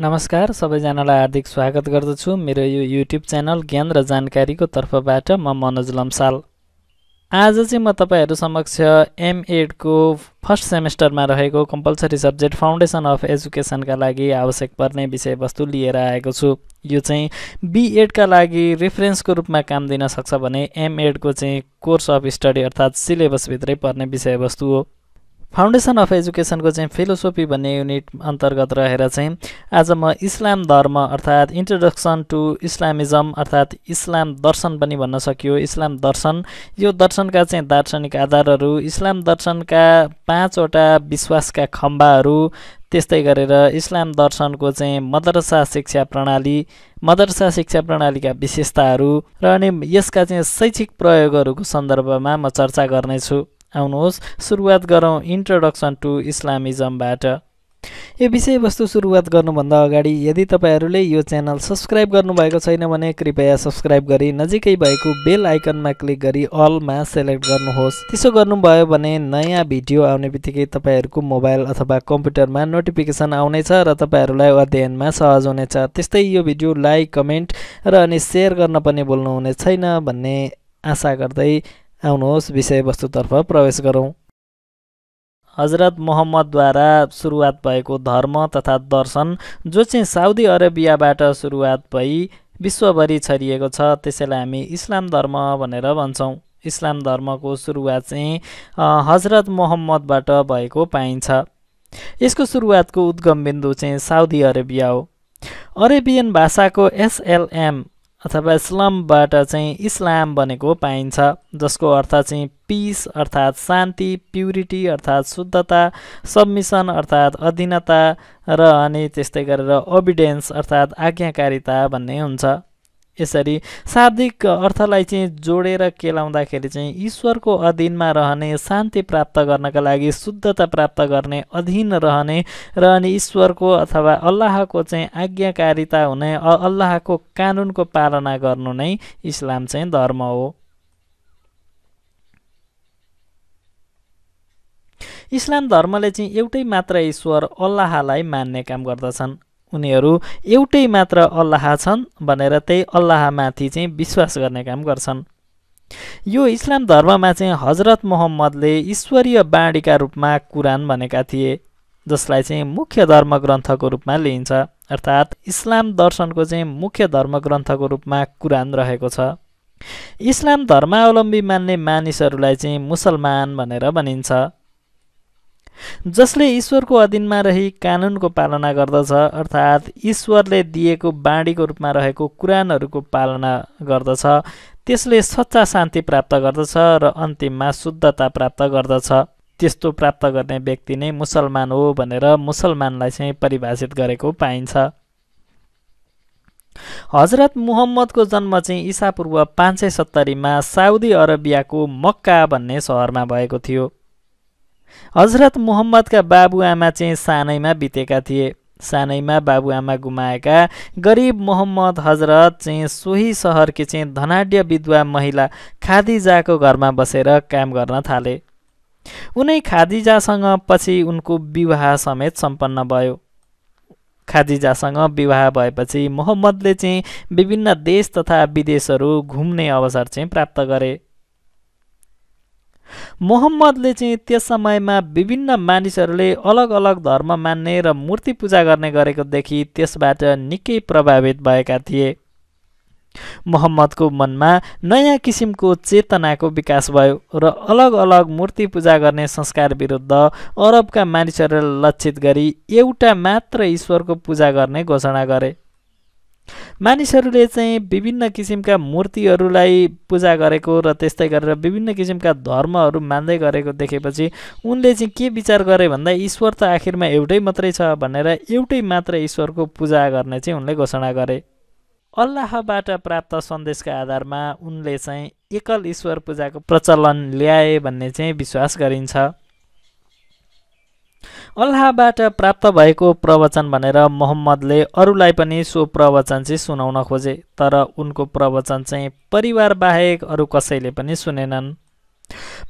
नमस्कार सबैजनालाई हार्दिक स्वागत गर्दछु मेरो यो युट्युब च्यानल ज्ञान र जानकारीको तर्फबाट म मनोज लम्साल आज चाहिँ म तपाईँहरू समक्ष एमएडको फर्स्ट सेमेस्टरमा रहेको कम्पलसरी सब्जेक्ट फाउन्डेसन अफ एजुकेसनका लागि आवश्यक पर्ने विषयवस्तु लिएर आएको छु यो चाहिँ बिएडका लागि रेफरेन्सको रूपमा काम दिन सक्छ भने एमएडको चाहिँ कोर्स अफ स्टडी अर्थात् सिलेबसभित्रै पर्ने विषयवस्तु हो फाउन्डेसन अफ एजुकेसनको चाहिँ फिलोसोफी भन्ने युनिट अन्तर्गत रहेर चाहिँ आज म इस्लाम धर्म अर्थात् इन्ट्रोडक्सन टु इस्लामिजम अर्थात् इस्लाम दर्शन पनि भन्न सकियो इस्लाम दर्शन यो दर्शनका चाहिँ दार्शनिक आधारहरू इस्लाम दर्शनका पाँचवटा विश्वासका खम्बाहरू त्यस्तै गरेर इस्लाम दर्शनको चाहिँ मदरसा शिक्षा प्रणाली मदरसा शिक्षा प्रणालीका विशेषताहरू र अनि यसका चाहिँ शैक्षिक प्रयोगहरूको सन्दर्भमा म चर्चा गर्नेछु आउनुहोस् सुरुवात गरौँ इन्ट्रोडक्सन टु इस्लामिजमबाट यो विषयवस्तु सुरुवात गर्नुभन्दा अगाडि यदि तपाईँहरूले यो च्यानल सब्सक्राइब गर्नुभएको छैन भने कृपया सब्सक्राइब गरी नजिकै भएको बेल आइकनमा क्लिक गरी अलमा सेलेक्ट गर्नुहोस् त्यसो गर्नुभयो भने नयाँ भिडियो आउने बित्तिकै तपाईँहरूको मोबाइल अथवा कम्प्युटरमा नोटिफिकेसन आउनेछ र तपाईँहरूलाई अध्ययनमा सहज हुनेछ त्यस्तै यो भिडियो लाइक कमेन्ट र अनि सेयर गर्न पनि भुल्नुहुने छैन भन्ने आशा गर्दै आउनुहोस् विषयवस्तुतर्फ प्रवेश गरौँ हजरत मोहम्मदद्वारा सुरुवात भएको धर्म तथा दर्शन जो चाहिँ साउदी अरेबियाबाट सुरुवात भई विश्वभरि छरिएको छ त्यसैलाई हामी इस्लाम धर्म भनेर भन्छौँ इस्लाम धर्मको सुरुवात चाहिँ हजरत मोहम्मदबाट भएको पाइन्छ यसको सुरुवातको उद्गम बिन्दु चाहिँ साउदी अरेबिया हो अरेबियन भाषाको एसएलएम अथवा इस्लामबाट चाहिँ इस्लाम बनेको पाइन्छ जसको अर्थ चाहिँ पिस अर्थात् शान्ति प्युरिटी अर्थात् शुद्धता सबमिसन अर्थात् अधीनता र अनि त्यस्तै गरेर ओबिडेन्स अर्थात् आज्ञाकारिता भन्ने हुन्छ यसरी शाब्दिक अर्थलाई चाहिँ जोडेर केलाउँदाखेरि चाहिँ ईश्वरको अधीनमा रहने शान्ति प्राप्त गर्नका लागि शुद्धता प्राप्त गर्ने अधीन रहने र अनि ईश्वरको अथवा अल्लाहको चाहिँ आज्ञाकारिता हुने अल्लाहको कानुनको पालना गर्नु नै इस्लाम चाहिँ धर्म हो इस्लाम धर्मले चाहिँ एउटै मात्र ईश्वर अल्लाहलाई मान्ने काम गर्दछन् उनीहरू एउटै मात्र अल्लाह छन् भनेर त्यही अल्लाहमाथि चाहिँ विश्वास गर्ने काम गर्छन् यो इस्लाम धर्ममा चाहिँ हजरत मोहम्मदले ईश्वरीय बाँडीका रूपमा कुरान भनेका थिए जसलाई चाहिँ मुख्य धर्मग्रन्थको रूपमा लिइन्छ अर्थात् इस्लाम दर्शनको चाहिँ मुख्य धर्मग्रन्थको रूपमा कुरान रहेको छ इस्लाम धर्मावलम्बी मान्ने मानिसहरूलाई चाहिँ मुसलमान भनेर भनिन्छ जसले ईश्वरको अधीनमा रही कानुनको पालना गर्दछ अर्थात् ईश्वरले दिएको बाणीको रूपमा रहेको कुरानहरूको पालना गर्दछ त्यसले सच्चा शान्ति प्राप्त गर्दछ र अन्तिममा शुद्धता प्राप्त गर्दछ त्यस्तो प्राप्त गर्ने व्यक्ति नै मुसलमान हो भनेर मुसलमानलाई चाहिँ परिभाषित गरेको पाइन्छ हजरत मुहम्मदको जन्म चाहिँ इसापूर्व पाँच सय सत्तरीमा साउदी अरबियाको मक्का भन्ने सहरमा भएको थियो हजरत मोहम्मदका बाबुआमा चाहिँ सानैमा बितेका थिए सानैमा बाबुआमा गुमाएका गरिब मोहम्मद हजरत चाहिँ सोही सहरकी चाहिँ धनाढ्य विधवा महिला खादिजाको घरमा बसेर काम गर्न थाले उनै खादिजासँग पछि उनको विवाह समेत सम्पन्न भयो खादिजासँग विवाह भएपछि मोहम्मदले चाहिँ विभिन्न देश तथा विदेशहरू घुम्ने अवसर चाहिँ प्राप्त गरे मोहम्मदले चाहिँ त्यस समयमा विभिन्न मानिसहरूले अलग अलग धर्म मान्ने र मूर्ति पूजा गर्ने गरेको देखि त्यसबाट निकै प्रभावित भएका थिए मोहम्मदको मनमा नयाँ किसिमको चेतनाको विकास भयो र अलग अलग मूर्ति पूजा गर्ने संस्कार विरुद्ध अरबका मानिसहरूलाई लक्षित गरी एउटा मात्र ईश्वरको पूजा गर्ने घोषणा गरे मानिसहरूले चाहिँ विभिन्न किसिमका मूर्तिहरूलाई पूजा गरेको र त्यस्तै गरेर विभिन्न किसिमका धर्महरू मान्दै गरेको देखेपछि उनले चाहिँ के विचार गरे भन्दा ईश्वर त आखिरमा एउटै मात्रै छ भनेर एउटै मात्र ईश्वरको पूजा गर्ने चाहिँ उनले घोषणा गरे अल्लाहबाट प्राप्त सन्देशका आधारमा उनले चाहिँ एकल ईश्वर पूजाको प्रचलन ल्याए भन्ने चाहिँ विश्वास गरिन्छ अल्लाहबाट प्राप्त भएको प्रवचन भनेर मोहम्मदले अरूलाई पनि सो प्रवचन चाहिँ सुनाउन खोजे तर उनको प्रवचन चाहिँ परिवार बाहेक अरू कसैले पनि सुनेनन्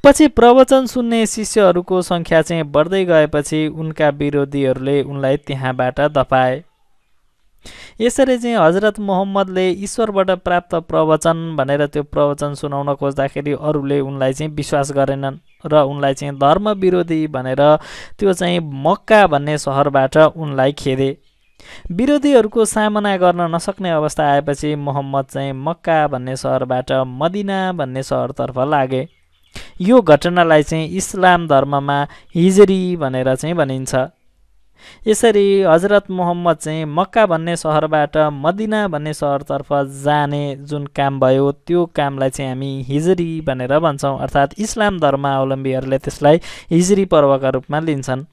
पछि प्रवचन सुन्ने शिष्यहरूको सङ्ख्या चाहिँ बढ्दै गएपछि उनका विरोधीहरूले उनलाई त्यहाँबाट दफाए यसरी चाहिँ हजरत मोहम्मदले ईश्वरबाट प्राप्त प्रवचन भनेर त्यो प्रवचन सुनाउन खोज्दाखेरि अरूले उनलाई चाहिँ विश्वास गरेनन् र उनलाई चाहिँ धर्म विरोधी भनेर त्यो चाहिँ मक्का भन्ने सहरबाट उनलाई खेदे विरोधीहरूको सामना गर्न नसक्ने अवस्था आएपछि मोहम्मद चाहिँ मक्का भन्ने सहरबाट मदिना भन्ने सहरतर्फ लागे यो घटनालाई चाहिँ इस्लाम धर्ममा हिजरी भनेर चाहिँ भनिन्छ यसरी हजरत मोहम्मद चाहिँ मक्का भन्ने सहरबाट मदिना भन्ने सहरतर्फ जाने जुन काम भयो त्यो कामलाई चाहिँ हामी हिजरी भनेर भन्छौँ अर्थात् इस्लाम धर्मावलम्बीहरूले त्यसलाई हिजरी पर्वका रूपमा लिन्छन्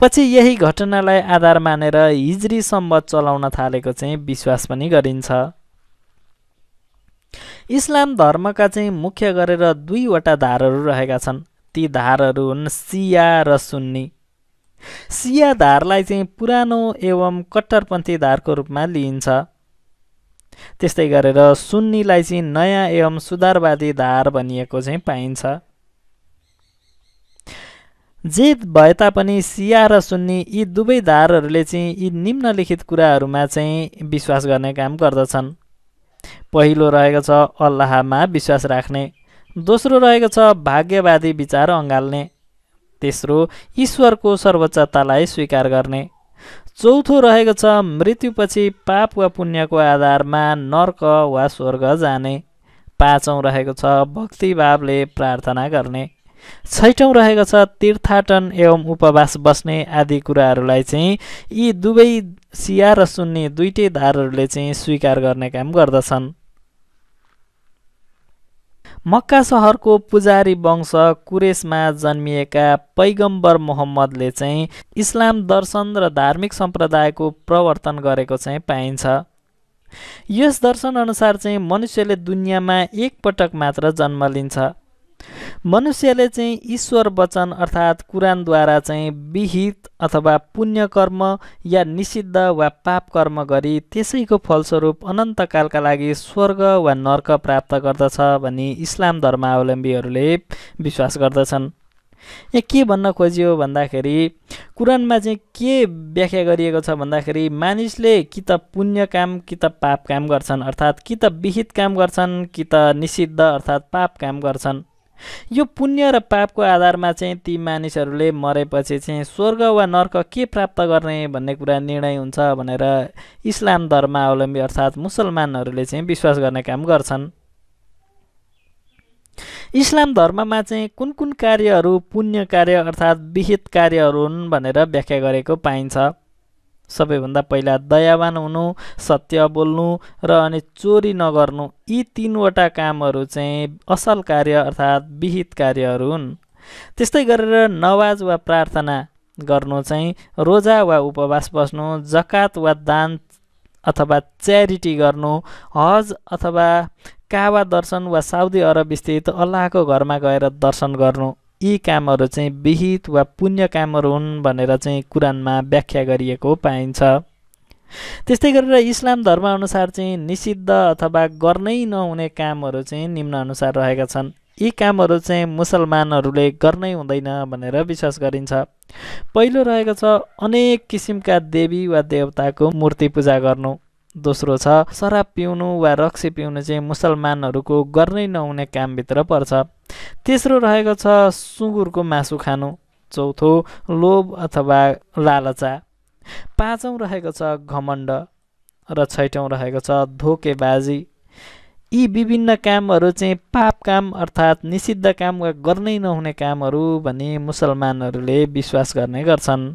पछि यही घटनालाई आधार मानेर हिजरी सम्बत चलाउन थालेको चाहिँ विश्वास पनि गरिन्छ इस्लाम धर्मका चाहिँ मुख्य गरेर दुईवटा धारहरू रहेका छन् ती धारहरू हुन् सिया र सुन्नी सिया चाहिँ पुरानो एवं कट्टरपन्थी धारको रूपमा लिइन्छ त्यस्तै गरेर सुन्नीलाई चाहिँ नयाँ एवं सुधारवादी धार भनिएको चाहिँ पाइन्छ जे भए तापनि सिया र सुन्नी यी दुवै धारहरूले चाहिँ यी निम्नलिखित कुराहरूमा चाहिँ विश्वास गर्ने काम गर्दछन् पहिलो रहेको छ अल्लाहमा विश्वास राख्ने दोस्रो रहेको छ भाग्यवादी विचार अँगाल्ने तेस्रो ईश्वरको सर्वोच्चतालाई स्वीकार गर्ने चौथो रहेको छ मृत्युपछि पाप वा पुण्यको आधारमा नर्क वा स्वर्ग जाने पाँचौँ रहेको छ भक्तिभावले प्रार्थना गर्ने छैठौँ रहेको छ तीर्थाटन एवं उपवास बस्ने आदि कुराहरूलाई चाहिँ यी दुवै सिया र सुन्ने दुइटै धारहरूले चाहिँ स्वीकार गर्ने काम गर्दछन् मक्का सहरको पुजारी वंश कुरेसमा जन्मिएका पैगम्बर मोहम्मदले चाहिँ इस्लाम दर्शन र धार्मिक सम्प्रदायको प्रवर्तन गरेको चाहिँ पाइन्छ यस दर्शनअनुसार चाहिँ मनुष्यले दुनियाँमा एकपटक मात्र जन्म लिन्छ मनुष्यले चाहिँ ईश्वर वचन अर्थात् कुरानद्वारा चाहिँ विहित अथवा पुण्यकर्म या निषिद्ध वा पाप कर्म गरी त्यसैको फलस्वरूप अनन्तकालका लागि स्वर्ग वा नर्क प्राप्त गर्दछ भनी इस्लाम धर्मावलम्बीहरूले विश्वास गर्दछन् यहाँ के भन्न खोजियो भन्दाखेरि कुरानमा चाहिँ के व्याख्या गरिएको छ भन्दाखेरि मानिसले कि त पुण्य काम कि त पाप काम गर्छन् अर्थात् कि त विहित काम गर्छन् कि त निषिद्ध अर्थात् पाप काम गर्छन् यो पुण्य र पापको आधारमा चाहिँ ती मानिसहरूले मरेपछि चाहिँ स्वर्ग वा नर्क के प्राप्त गर्ने भन्ने कुरा निर्णय हुन्छ भनेर इस्लाम धर्मावलम्बी अर्थात् मुसलमानहरूले चाहिँ विश्वास गर्ने काम गर्छन् इस्लाम धर्ममा चाहिँ कुन कुन कार्यहरू पुण्य कार्य अर्थात् विहित कार्यहरू हुन् भनेर व्याख्या गरेको पाइन्छ सबैभन्दा पहिला दयावान हुनु सत्य बोल्नु र अनि चोरी नगर्नु यी तिनवटा कामहरू चाहिँ असल कार्य अर्थात् विहित कार्यहरू हुन् त्यस्तै गरेर नवाज वा प्रार्थना गर्नु चाहिँ रोजा वा उपवास बस्नु जकात वा दान अथवा च्यारिटी गर्नु हज अथवा कावा दर्शन वा साउदी अरब स्थित अल्लाहको घरमा गएर दर्शन गर्नु यी कामहरू चाहिँ विहित वा पुण्य कामहरू हुन् भनेर चाहिँ कुरानमा व्याख्या गरिएको पाइन्छ त्यस्तै गरेर इस्लाम धर्मअनुसार चाहिँ निषिद्ध अथवा गर्नै नहुने कामहरू चाहिँ निम्नअनुसार रहेका छन् यी कामहरू चाहिँ मुसलमानहरूले गर्नै हुँदैन भनेर विश्वास गरिन्छ पहिलो रहेको छ अनेक किसिमका देवी वा देवताको मूर्ति पूजा गर्नु दोस्रो छ शराब पिउनु वा रक्सी पिउनु चाहिँ मुसलमानहरूको गर्नै नहुने कामभित्र पर्छ तेस्रो रहेको छ सुँगुरको मासु खानु चौथो लोभ अथवा लालचा पाँचौँ रहेको छ घमण्ड र छैटौँ रहेको छ धोकेबाजी यी विभिन्न कामहरू चाहिँ पाप काम अर्थात् निषिद्ध काम वा गर्नै नहुने कामहरू भने मुसलमानहरूले विश्वास गर्ने गर्छन्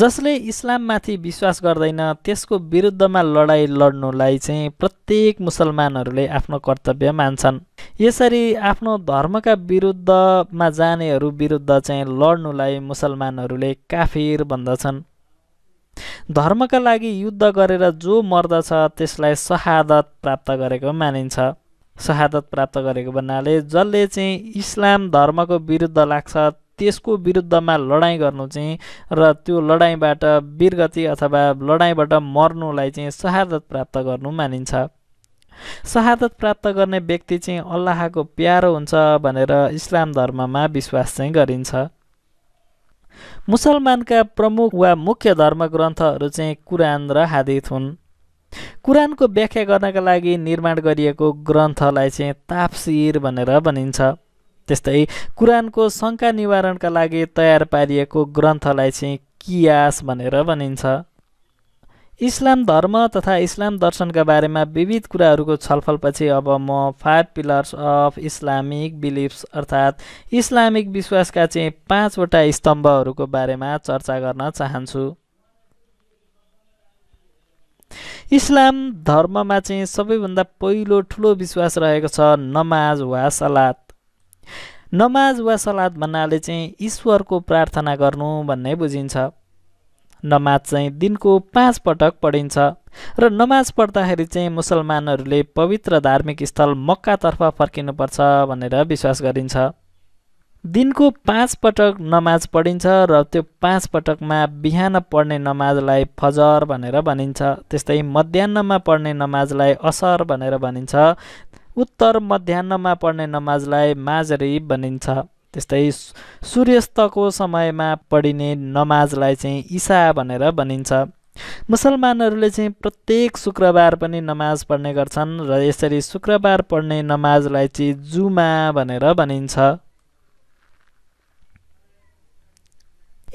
जसले इस्लाममाथि विश्वास गर्दैन त्यसको विरुद्धमा लडाइँ लड्नुलाई चाहिँ प्रत्येक मुसलमानहरूले आफ्नो कर्तव्य मान्छन् यसरी आफ्नो धर्मका विरुद्धमा जानेहरू विरुद्ध चाहिँ लड्नुलाई मुसलमानहरूले काफिर भन्दछन् धर्मका लागि युद्ध गरेर जो मर्दछ त्यसलाई शहादत प्राप्त गरेको मानिन्छ शहादत प्राप्त गरेको भन्नाले जसले चाहिँ इस्लाम धर्मको विरुद्ध लाग्छ त्यसको विरुद्धमा लडाइँ गर्नु चाहिँ र त्यो लडाइँबाट वीरगति अथवा लडाइँबाट मर्नुलाई चाहिँ शहादत प्राप्त गर्नु मानिन्छ शहादत प्राप्त गर्ने व्यक्ति चाहिँ अल्लाहको प्यारो हुन्छ भनेर इस्लाम धर्ममा विश्वास चाहिँ गरिन्छ मुसलमानका प्रमुख वा मुख्य धर्म ग्रन्थहरू चाहिँ कुरान र हादित हुन् कुरानको व्याख्या गर्नका लागि निर्माण गरिएको ग्रन्थलाई चाहिँ तापसिर भनेर भनिन्छ त्यस्तै कुरानको शङ्का निवारणका लागि तयार पारिएको ग्रन्थलाई चाहिँ कियास भनेर भनिन्छ इस्लाम धर्म तथा इस्लाम दर्शनका बारेमा विविध कुराहरूको छलफलपछि अब म five pillars of Islamic beliefs अर्थात् इस्लामिक विश्वासका चाहिँ पाँचवटा स्तम्भहरूको बारेमा चर्चा गर्न चाहन्छु इस्लाम धर्ममा चाहिँ सबैभन्दा पहिलो ठुलो विश्वास रहेको छ नमाज वा सलात नमाज वा सलाद भन्नाले चाहिँ ईश्वरको प्रार्थना गर्नु भन्ने बुझिन्छ नमाज चाहिँ दिनको पाँच पटक पढिन्छ र नमाज पढ्दाखेरि चाहिँ मुसलमानहरूले पवित्र धार्मिक स्थल मक्कातर्फ फर्किनुपर्छ भनेर विश्वास गरिन्छ दिनको पाँच पटक नमाज पढिन्छ र त्यो पाँच पटकमा बिहान पढ्ने नमाजलाई फजर भनेर भनिन्छ त्यस्तै मध्याहमा पढ्ने नमाजलाई असर भनेर भनिन्छ उत्तर मध्यान्नमा पढ्ने नमाजलाई माझरी भनिन्छ त्यस्तै सूर्यास्तको समयमा पढिने नमाजलाई चाहिँ इसा भनेर भनिन्छ मुसलमानहरूले चाहिँ प्रत्येक शुक्रबार पनि नमाज पढ्ने गर्छन् र यसरी शुक्रबार पढ्ने नमाजलाई चाहिँ जुमा भनेर भनिन्छ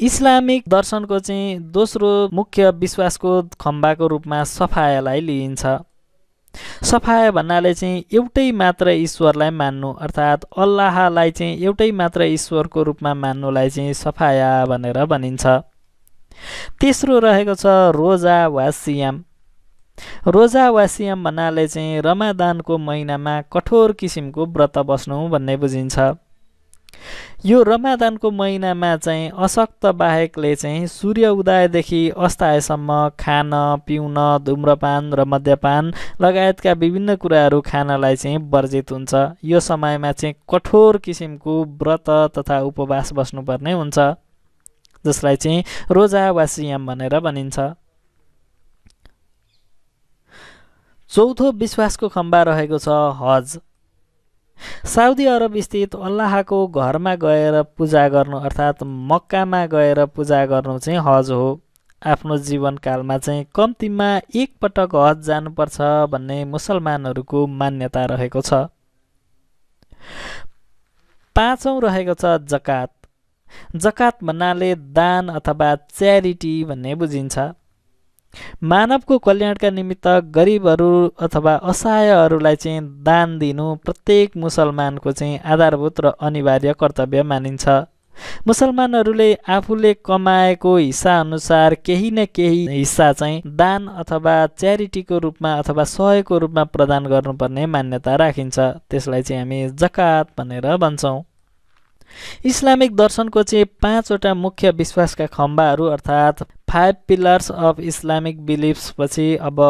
इस्लामिक दर्शनको चाहिँ दोस्रो मुख्य विश्वासको खम्बाको रूपमा सफायालाई लिइन्छ सफाय भन्नाले चाहिँ एउटै मात्र ईश्वरलाई मान्नु अर्थात् अल्लाहलाई चाहिँ एउटै मात्र ईश्वरको रूपमा मान्नुलाई चाहिँ सफाया भनेर भनिन्छ तेस्रो रहेको छ रोजा वा सियाम रोजा वा सियाम भन्नाले चाहिँ रमादानको महिनामा कठोर किसिमको व्रत बस्नु भन्ने बुझिन्छ यो रमादानको महिनामा चाहिँ अशक्त बाहेकले चाहिँ सूर्य उदयदेखि अस्थायसम्म खान पिउन धुम्रपान र मद्यपान लगायतका विभिन्न कुराहरू खानलाई चाहिँ वर्जित हुन्छ यो समयमा चाहिँ कठोर किसिमको व्रत तथा उपवास बस्नुपर्ने हुन्छ जसलाई चाहिँ रोजा वा सियाम भनेर भनिन्छ चौथो विश्वासको खम्बा रहेको छ हज साउदी अरब स्थित अल्लाहको घरमा गएर पूजा गर्नु अर्थात् मक्कामा गएर पूजा गर्नु चाहिँ हज हो आफ्नो जीवनकालमा चाहिँ कम्तीमा एकपटक हज जानुपर्छ भन्ने मुसलमानहरूको मान्यता रहेको छ पाँचौँ रहेको छ जकात जकात भन्नाले दान अथवा च्यारिटी भन्ने बुझिन्छ मानवको कल्याणका निमित्त गरिबहरू अथवा असहायहरूलाई चाहिँ दान दिनु प्रत्येक मुसलमानको चाहिँ आधारभूत र अनिवार्य कर्तव्य मानिन्छ मुसलमानहरूले आफूले कमाएको हिस्सा अनुसार केही न केही हिस्सा चाहिँ दान अथवा च्यारिटीको रूपमा अथवा सहयोगको रूपमा प्रदान गर्नुपर्ने मान्यता राखिन्छ त्यसलाई चाहिँ हामी जकात भनेर भन्छौँ इस्लामिक दर्शनको चाहिँ पाँचवटा मुख्य विश्वासका खम्बाहरू अर्थात् five pillars of Islamic beliefs पछि अब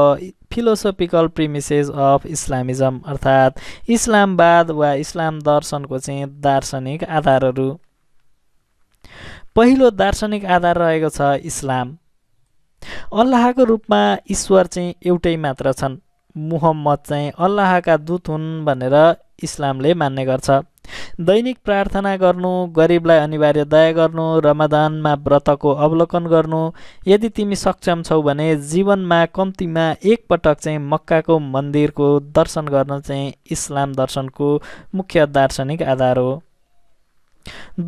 फिलोसोफिकल प्रिमिसेस अफ इस्लामिजम अर्थात् इस्लामवाद वा इस्लाम दर्शनको चाहिँ दार्शनिक आधारहरू पहिलो दार्शनिक आधार रहेको छ इस्लाम अल्लाहको रूपमा ईश्वर चाहिँ एउटै मात्र छन् मुहम्मद चाहिँ अल्लाहका दूत हुन् भनेर इस्लामले मान्ने गर्छ दैनिक प्रार्थना गर्नु गरिबलाई अनिवार्य दया गर्नु रमादानमा व्रतको अवलोकन गर्नु यदि तिमी सक्षम छौ भने जीवनमा कम्तीमा एकपटक चाहिँ मक्काको मन्दिरको दर्शन गर्न चाहिँ इस्लाम दर्शनको मुख्य दार्शनिक आधार हो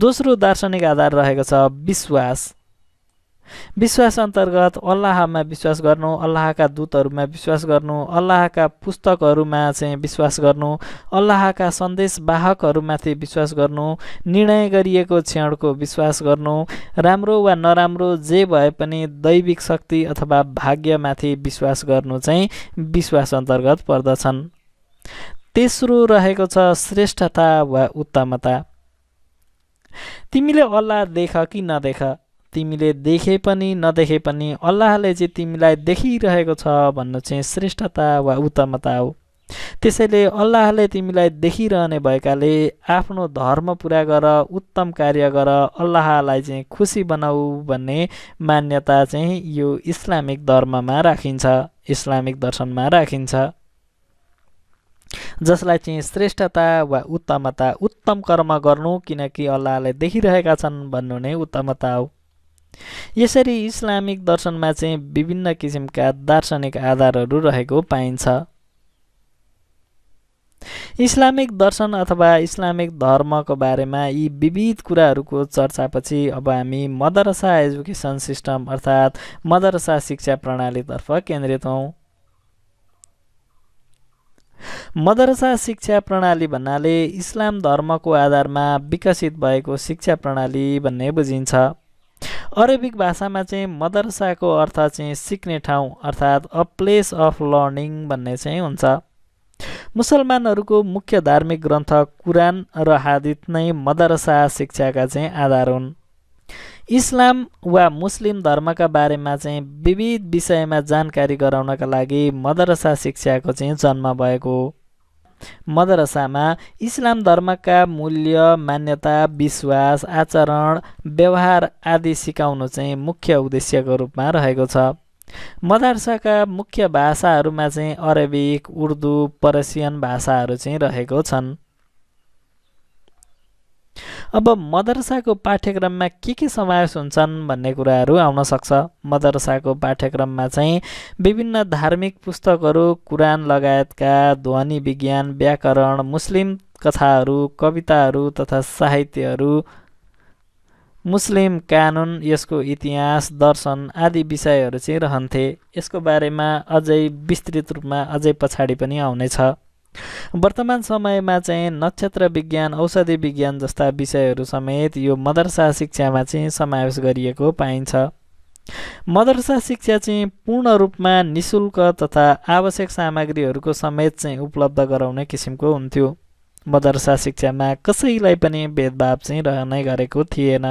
दोस्रो दार्शनिक आधार रहेको छ विश्वास विश्वास अन्तर्गत अल्लाहमा विश्वास गर्नु अल्लाहका दूतहरूमा विश्वास गर्नु अल्लाहका पुस्तकहरूमा चाहिँ विश्वास गर्नु अल्लाहका सन्देशवाहकहरूमाथि विश्वास गर्नु निर्णय गरिएको क्षणको विश्वास गर्नु राम्रो वा नराम्रो जे भए पनि दैविक शक्ति अथवा भाग्यमाथि विश्वास गर्नु चाहिँ विश्वास अन्तर्गत पर्दछन् तेस्रो रहेको छ श्रेष्ठता वा उत्तमता तिमीले अल्लाह देख कि नदेख तिमीले देखे पनि नदेखे पनि अल्लाहले चाहिँ तिमीलाई देखिरहेको छ भन्नु चाहिँ श्रेष्ठता वा उत्तमता हो त्यसैले अल्लाहले तिमीलाई देखिरहने भएकाले आफ्नो धर्म पुरा गर उत्तम कार्य गर अल्लाहलाई चाहिँ खुसी बनाऊ भन्ने मान्यता चाहिँ यो इस्लामिक धर्ममा राखिन्छ इस्लामिक दर्शनमा राखिन्छ जसलाई चाहिँ श्रेष्ठता वा उत्तमता उत्तम कर्म गर्नु किनकि अल्लाहले देखिरहेका छन् भन्नु नै उत्तमता हो यसरी इस्लामिक दर्शनमा चाहिँ विभिन्न किसिमका दार्शनिक आधारहरू रहेको पाइन्छ इस्लामिक दर्शन अथवा इस्लामिक धर्मको बारेमा यी विविध कुराहरूको चर्चापछि अब हामी मदरसा एजुकेसन सिस्टम अर्थात् मदरसा शिक्षा प्रणालीतर्फ केन्द्रित हौँ मदरसा शिक्षा प्रणाली भन्नाले इस्लाम धर्मको आधारमा विकसित भएको शिक्षा प्रणाली भन्ने बुझिन्छ अरेबिक भाषामा चाहिँ मदरसाको अर्थ चाहिँ सिक्ने ठाउँ अर्थात् अ प्लेस अफ लर्निङ भन्ने चाहिँ हुन्छ मुसलमानहरूको मुख्य धार्मिक ग्रन्थ कुरान र हादित नै मदरसा शिक्षाका चाहिँ आधार हुन् इस्लाम वा मुस्लिम धर्मका बारेमा चाहिँ विविध विषयमा जानकारी गराउनका लागि मदरसा शिक्षाको चाहिँ जन्म भएको हो मदरसामा इस्लाम धर्मका मूल्य मान्यता विश्वास आचरण व्यवहार आदि सिकाउनु चाहिँ मुख्य उद्देश्यको रूपमा रहेको छ मदरसाका मुख्य भाषाहरूमा चाहिँ अरेबिक उर्दू पर्सियन भाषाहरू चाहिँ रहेको छन् अब मदरसाको पाठ्यक्रममा के के समावेश हुन्छन् भन्ने कुराहरू आउन सक्छ मदरसाको पाठ्यक्रममा चाहिँ विभिन्न धार्मिक पुस्तकहरू कुरान लगायतका ध्वनि विज्ञान व्याकरण मुस्लिम कथाहरू कविताहरू तथा साहित्यहरू मुस्लिम कानुन यसको इतिहास दर्शन आदि विषयहरू चाहिँ रहन्थे यसको बारेमा अझै विस्तृत रूपमा अझै पछाडि पनि आउनेछ वर्तमान समयमा चाहिँ नक्षत्र विज्ञान औषधि विज्ञान जस्ता विषयहरू समेत यो मदरसा शिक्षामा चाहिँ समावेश गरिएको पाइन्छ मदरसा शिक्षा चाहिँ पूर्ण रूपमा निशुल्क तथा आवश्यक सामग्रीहरूको समेत चाहिँ उपलब्ध गराउने किसिमको हुन्थ्यो मदरसा शिक्षामा कसैलाई पनि भेदभाव चाहिँ रहने गरेको थिएन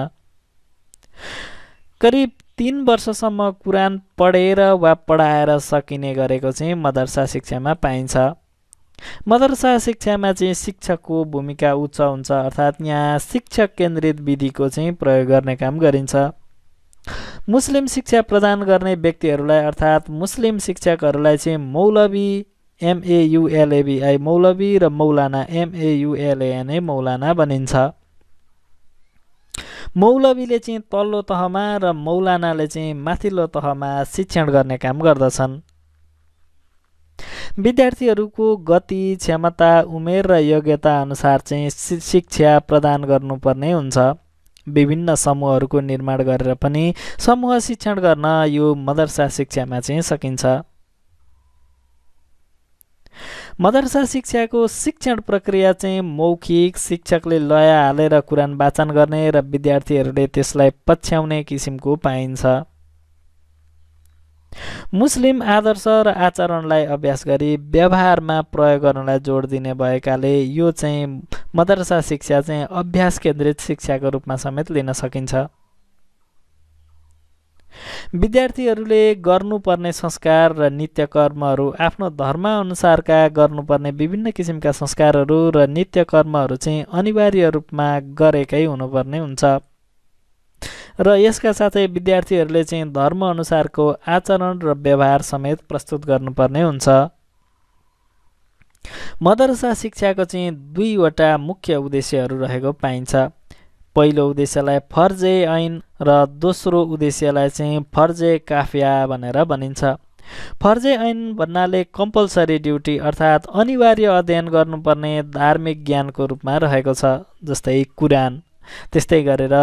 करिब तिन वर्षसम्म कुरान पढेर वा पढाएर सकिने गरेको चाहिँ मदरसा शिक्षामा पाइन्छ मदरसा शिक्षामा चाहिँ शिक्षकको भूमिका उच्च हुन्छ अर्थात् यहाँ शिक्षक केन्द्रित विधिको चाहिँ प्रयोग गर्ने काम गरिन्छ मुस्लिम शिक्षा प्रदान गर्ने व्यक्तिहरूलाई अर्थात् मुस्लिम शिक्षकहरूलाई चाहिँ मौलवी एमएयुएलएबीआई मौलवी र मौलाना एमएयुएलएनए मौलाना भनिन्छ मौलवीले चाहिँ तल्लो तहमा र मौलानाले चाहिँ माथिल्लो तहमा शिक्षण गर्ने काम गर्दछन् विद्यार्थीहरूको गति क्षमता उमेर र योग्यता अनुसार चाहिँ शिक्षा प्रदान गर्नुपर्ने हुन्छ विभिन्न समूहहरूको निर्माण गरेर पनि समूह शिक्षण गर्न यो मदरसा शिक्षामा चाहिँ सकिन्छ मदरसा शिक्षाको शिक्षण प्रक्रिया चाहिँ मौखिक शिक्षकले लय हालेर कुरान वाचन गर्ने र विद्यार्थीहरूले त्यसलाई पछ्याउने किसिमको पाइन्छ मुस्लिम आदर्श र आचरणलाई अभ्यास गरी व्यवहारमा प्रयोग गर्नलाई जोड दिने भएकाले यो चाहिँ मदरसा शिक्षा चाहिँ अभ्यास केन्द्रित शिक्षाको रूपमा समेत लिन सकिन्छ विद्यार्थीहरूले गर्नुपर्ने संस्कार र नित्य कर्महरू आफ्नो धर्मअनुसारका गर्नुपर्ने विभिन्न किसिमका संस्कारहरू र नित्य कर्महरू चाहिँ अनिवार्य रूपमा गरेकै हुनुपर्ने हुन्छ र यसका साथै विद्यार्थीहरूले चाहिँ धर्मअनुसारको आचरण र व्यवहार समेत प्रस्तुत गर्नुपर्ने हुन्छ मदरसा शिक्षाको चाहिँ दुईवटा मुख्य उद्देश्यहरू रहेको पाइन्छ पहिलो उद्देश्यलाई फर्जे ऐन र दोस्रो उद्देश्यलाई चाहिँ फर्जे काफिया भनेर भनिन्छ फर्जे ऐन भन्नाले कम्पलसरी ड्युटी अर्थात् अनिवार्य अध्ययन गर्नुपर्ने धार्मिक ज्ञानको रूपमा रहेको छ जस्तै कुरान त्यस्तै गरेर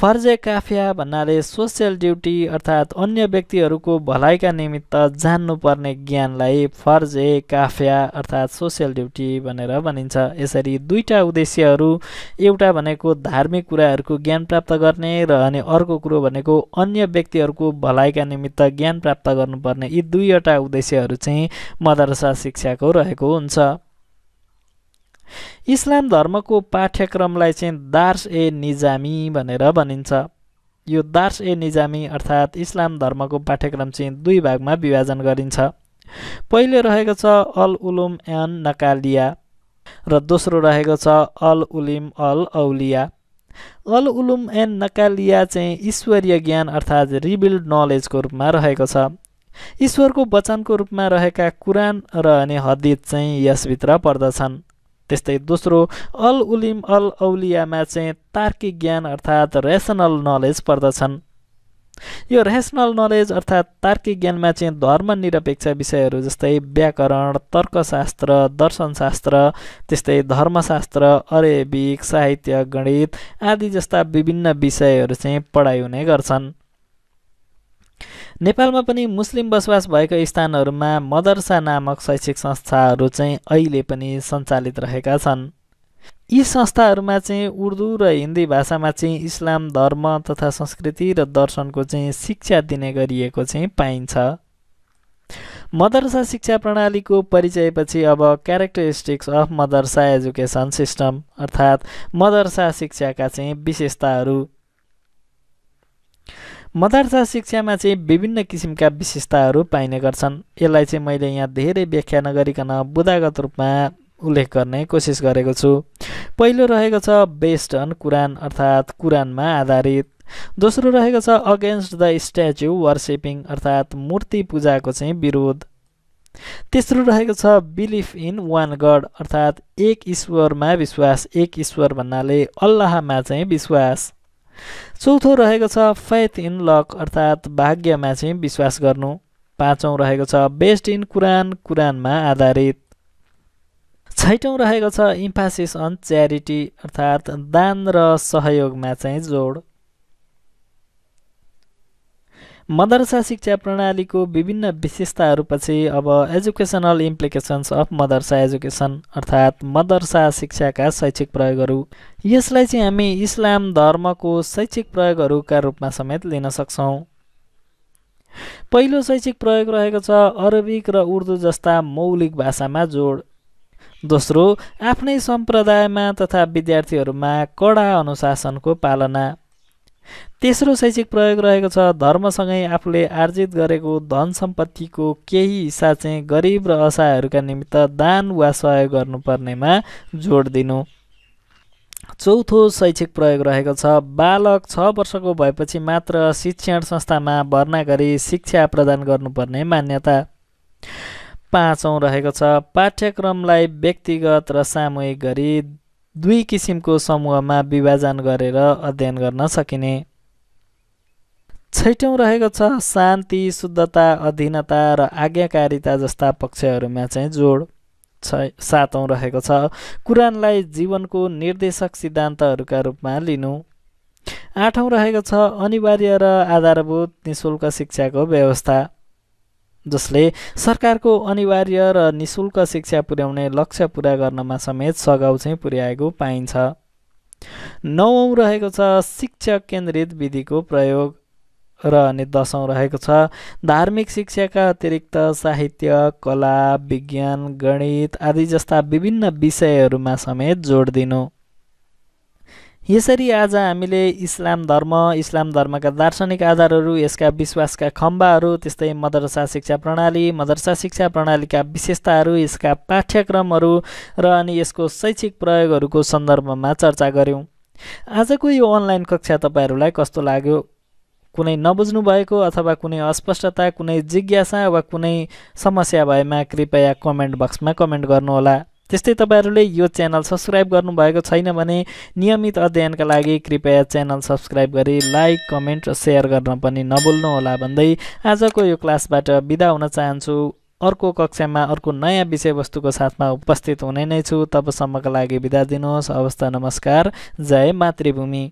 फर्जे काफिया भन्नाले सोसियल ड्युटी अर्थात् अन्य व्यक्तिहरूको भलाइका निमित्त जान्नुपर्ने ज्ञानलाई फर्जे काफिया अर्थात् सोसियल ड्युटी भनेर भनिन्छ यसरी दुईवटा उद्देश्यहरू एउटा भनेको धार्मिक कुराहरूको ज्ञान प्राप्त गर्ने र अनि अर्को कुरो भनेको अन्य व्यक्तिहरूको भलाइका निमित्त ज्ञान प्राप्त गर्नुपर्ने यी दुईवटा उद्देश्यहरू चाहिँ मदरसा शिक्षाको रहेको हुन्छ इस्लाम धर्मको पाठ्यक्रमलाई चाहिँ दार्स ए निजामी भनेर भनिन्छ यो दार्स ए निजामी अर्थात् इस्लाम धर्मको पाठ्यक्रम चाहिँ दुई भागमा विभाजन गरिन्छ पहिलो रहेको छ अल उलुम एन नकालिया र दोस्रो रहेको छ अल उलिम अल औलिया अल उलुम एन नकालिया चाहिँ ईश्वरीय ज्ञान अर्थात् रिबिल्ड नलेजको रूपमा रहेको छ ईश्वरको वचनको रूपमा रहेका कुरान र अनि हदित चाहिँ यसभित्र पर्दछन् त्यस्तै दोस्रो अल उलिम अल औलियामा चाहिँ तार्किक ज्ञान अर्थात् रेसनल नलेज पर्दछन् यो रेसनल नलेज अर्थात् तार्किक ज्ञानमा चाहिँ धर्मनिरपेक्ष विषयहरू जस्तै व्याकरण तर्कशास्त्र दर्शनशास्त्र त्यस्तै धर्मशास्त्र अरेबिक साहित्य गणित आदि जस्ता विभिन्न विषयहरू चाहिँ पढाइ हुने गर्छन् नेपालमा पनि मुस्लिम बसोबास भएको स्थानहरूमा मदरसा नामक शैक्षिक संस्थाहरू चाहिँ अहिले पनि सञ्चालित रहेका छन् यी संस्थाहरूमा चाहिँ उर्दू र हिन्दी भाषामा चाहिँ इस्लाम धर्म तथा संस्कृति र दर्शनको चाहिँ शिक्षा दिने गरिएको चाहिँ पाइन्छ मदरसा शिक्षा प्रणालीको परिचयपछि अब characteristics of madrasa education system अर्थात् मदरसा शिक्षाका चाहिँ विशेषताहरू मदार्सा शिक्षामा चाहिँ विभिन्न किसिमका विशेषताहरू पाइने गर्छन् यसलाई चाहिँ मैले यहाँ धेरै व्याख्या नगरिकन बुदागत रूपमा उल्लेख गर्ने कोसिस गरेको छु पहिलो रहेको छ बेस्ड अन कुरान अर्थात् कुरानमा आधारित दोस्रो रहेको छ अगेन्स्ट द स्ट्याच्यु वर्सिपिङ अर्थात् मूर्ति पूजाको चाहिँ विरोध तेस्रो रहेको छ बिलिफ इन वान गड अर्थात् एक ईश्वरमा विश्वास एक ईश्वर भन्नाले अल्लाहमा चाहिँ विश्वास चौथो रहेको छ फेथ इन लक अर्थात् भाग्यमा चाहिँ विश्वास गर्नु पाँचौँ रहेको छ बेस्ट इन कुरान कुरानमा आधारित छैटौँ रहेको छ इम्फासिस अन च्यारिटी अर्थात् दान र सहयोगमा चाहिँ जोड मदरसा शिक्षा प्रणालीको विभिन्न विशेषताहरूपछि अब educational implications of madrasa education अर्थात् मदरसा शिक्षाका शैक्षिक प्रयोगहरू यसलाई चाहिँ हामी इस्लाम धर्मको शैक्षिक प्रयोगहरूका रूपमा समेत लिन सक्छौँ पहिलो शैक्षिक प्रयोग रहेको छ अरबिक र उर्दू जस्ता मौलिक भाषामा जोड दोस्रो आफ्नै सम्प्रदायमा तथा विद्यार्थीहरूमा कडा अनुशासनको पालना तेस्रो शैक्षिक प्रयोग रहेको छ धर्मसँगै आफूले आर्जित गरेको धन सम्पत्तिको केही हिस्सा चाहिँ गरिब र असहायहरूका निमित्त दान वा सहयोग गर्नुपर्नेमा जोड दिनु चौथो शैक्षिक प्रयोग रहेको छ बालक छ वर्षको भएपछि मात्र शिक्षण संस्थामा भर्ना गरी शिक्षा प्रदान गर्नुपर्ने मान्यता पाँचौँ रहेको छ पाठ्यक्रमलाई व्यक्तिगत र सामूहिक गरी दुई किसिमको समूहमा विभाजन गरेर अध्ययन गर्न सकिने छैटौँ रहेको छ शान्ति शुद्धता अधीनता र आज्ञाकारिता जस्ता पक्षहरूमा चाहिँ जोड छ सातौँ रहेको छ कुरानलाई जीवनको निर्देशक सिद्धान्तहरूका रूपमा लिनु आठौँ रहेको छ अनिवार्य र आधारभूत निशुल्क शिक्षाको व्यवस्था जसले सरकारको अनिवार्य र निशुल्क शिक्षा पुर्याउने लक्ष्य पुरा गर्नमा समेत सघाउ चाहिँ पुर्याएको पाइन्छ नवौँ रहेको छ शिक्षक केन्द्रित विधिको प्रयोग र अनि दसौँ रहेको छ धार्मिक शिक्षाका अतिरिक्त साहित्य कला विज्ञान गणित आदि जस्ता विभिन्न विषयहरूमा समेत जोड दिनु यसरी आज हामीले इस्लाम धर्म इस्लाम धर्मका दार्शनिक आधारहरू यसका विश्वासका खम्बाहरू त्यस्तै मदरसा शिक्षा प्रणाली मदरसा शिक्षा प्रणालीका विशेषताहरू यसका पाठ्यक्रमहरू र अनि यसको शैक्षिक प्रयोगहरूको सन्दर्भमा चर्चा गऱ्यौँ आजको यो अनलाइन कक्षा तपाईँहरूलाई कस्तो लाग्यो कुनै नबुझ्नु भएको अथवा कुनै अस्पष्टता कुनै जिज्ञासा वा कुनै समस्या भएमा कृपया कमेन्ट बक्समा कमेन्ट गर्नुहोला त्यस्तै तपाईँहरूले यो च्यानल सब्सक्राइब गर्नुभएको छैन भने नियमित अध्ययनका लागि कृपया च्यानल सब्सक्राइब गरी लाइक कमेन्ट र सेयर गर्न पनि नभुल्नुहोला भन्दै आजको यो क्लासबाट बिदा हुन चाहन्छु अर्को कक्षामा अर्को नयाँ विषयवस्तुको साथमा उपस्थित हुने नै छु तबसम्मका लागि बिदा दिनुहोस् अवस्था नमस्कार जय मातृभूमि